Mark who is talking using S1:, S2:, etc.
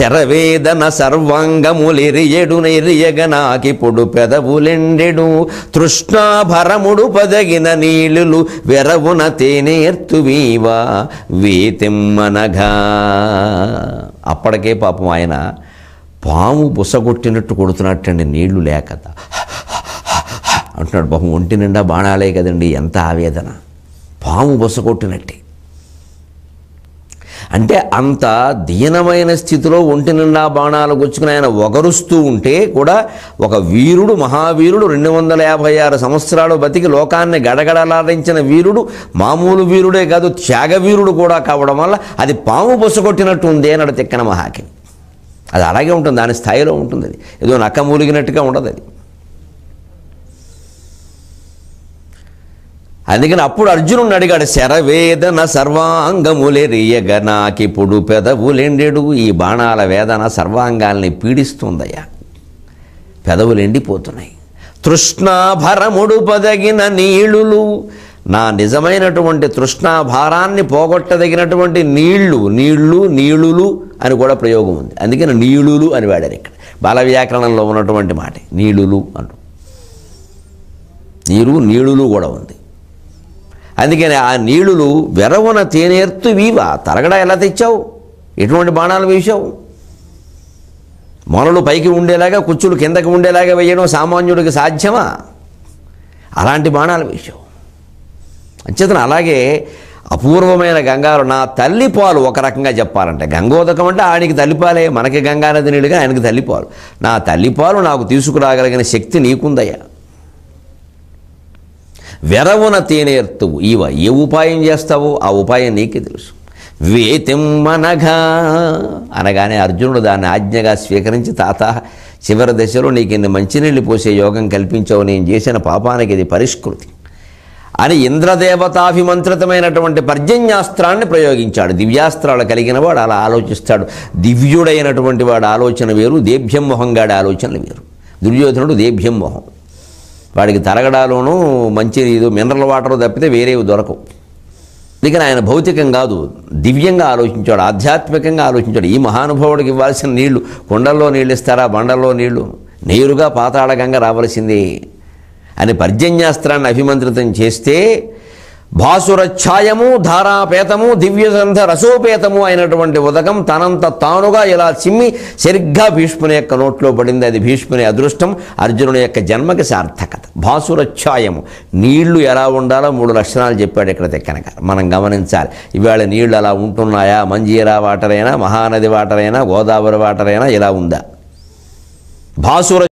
S1: శరవేదన సర్వాంగములిరియడు నెరియగ పొడు పెదవులెండెడు తృష్ణాభరముడు పదగిన నీళ్ళు వెరవున తేనేర్తువీవా వీతిమ్మనగా అప్పటికే పాపం ఆయన పాము బుసగొట్టినట్టు కొడుతున్నట్టండి నీళ్లు లేక అంటున్నాడు పాపం ఒంటి నిండా బాణాలే కదండి ఎంత ఆవేదన పాము బుసగొట్టినట్టే అంటే అంత దీనమైన స్థితిలో ఒంటి నిండా బాణాలు గుచ్చుకుని ఆయన ఒగరుస్తూ ఉంటే కూడా ఒక వీరుడు మహావీరుడు రెండు వందల యాభై ఆరు సంవత్సరాలు బతికి లోకాన్ని గడగడలాడించిన వీరుడు మామూలు వీరుడే కాదు త్యాగవీరుడు కూడా కావడం వల్ల అది పాము బొసగొట్టినట్టు ఉంది అన్నాడు తిక్కన మహాకి అది అలాగే ఉంటుంది దాని స్థాయిలో ఉంటుంది అది ఏదో నక్క మూలిగినట్టుగా ఉండదు అది అందుకని అప్పుడు అర్జునుడు అడిగాడు శరవేదన సర్వాంగములెరియగ నాకిప్పుడు పెదవులెండెడు ఈ బాణాల వేదన సర్వాంగాల్ని పీడిస్తుందయ్యా పెదవులు ఎండిపోతున్నాయి తృష్ణాభరముడు పదగిన నీళ్ళు నా నిజమైనటువంటి తృష్ణాభారాన్ని పోగొట్టదగినటువంటి నీళ్లు నీళ్లు నీళ్ళులు అని కూడా ప్రయోగం ఉంది అందుకని నీళులు అని వాడారు ఇక్కడ బాల వ్యాకరణంలో ఉన్నటువంటి మాట నీళ్ళులు అంటు నీరు నీళులు కూడా ఉంది అందుకని ఆ నీళ్లు తేనేర్తు వీవా తరగడ ఎలా తెచ్చావు ఎటువంటి బాణాలు వేశావు మొనలు పైకి ఉండేలాగా కుచ్చులు కిందకి ఉండేలాగా వేయడం సామాన్యుడికి సాధ్యమా అలాంటి బాణాలు వేసావు అంచేతన అలాగే అపూర్వమైన గంగారు నా తల్లిపాలు ఒక రకంగా చెప్పాలంటే గంగోదకం అంటే ఆయనకి తల్లిపాలే మనకి గంగానది నీళ్ళుగా ఆయనకి తల్లిపాలు నా తల్లిపాలు నాకు తీసుకురాగలిగిన శక్తి నీకుందయ్యా వెరవున తేనేర్తువు ఇవ ఏ ఉపాయం చేస్తావో ఆ ఉపాయం నీకే తెలుసు వేతెమ్మనగా అనగానే అర్జునుడు దాన్ని ఆజ్ఞగా స్వీకరించి తాత చివరి దశలో నీకు ఇన్ని మంచినీళ్ళు పోసే యోగం కల్పించావు నేను చేసిన పాపానికి ఇది పరిష్కృతి అని ఇంద్రదేవతాభిమంత్రితమైనటువంటి పర్జన్యాస్త్రాన్ని ప్రయోగించాడు దివ్యాస్త్రాలు కలిగిన వాడు అలా ఆలోచిస్తాడు దివ్యుడైనటువంటి వాడు ఆలోచన వేరు దేభ్యం మొహంగాడి ఆలోచనలు వేరు దుర్యోధనుడు దేభ్యం మొహం వాడికి తరగడాలోనూ మంచి ఏదో మినరల్ వాటర్ తప్పితే వేరేవి దొరకవు అందుకని ఆయన భౌతికం కాదు దివ్యంగా ఆలోచించాడు ఆధ్యాత్మికంగా ఆలోచించాడు ఈ మహానుభావుడికి ఇవ్వాల్సిన నీళ్లు కొండల్లో నీళ్ళు ఇస్తారా బండల్లో నీళ్లు నేరుగా పాతాళగంగా రావలసిందే అని పర్జన్యాస్త్రాన్ని అభిమంత్రితం చేస్తే ఛాయము ధారాపేతము దివ్యసంధ రసోపేతము అయినటువంటి ఉదకం తనంత తానుగా ఇలా చిమ్మి సరిగ్గా భీష్ముని యొక్క నోట్లో పడింది అది భీష్ముని అదృష్టం అర్జునుని యొక్క జన్మకి సార్థకత ఛాయము నీళ్లు ఎలా ఉండాలో మూడు లక్షణాలు చెప్పాడు ఇక్కడ తెక్కనక మనం గమనించాలి ఇవాళ నీళ్లు అలా ఉంటున్నాయా మంజీరా వాటరైనా మహానది వాటరైనా గోదావరి వాటరైనా ఇలా ఉందా భాసుర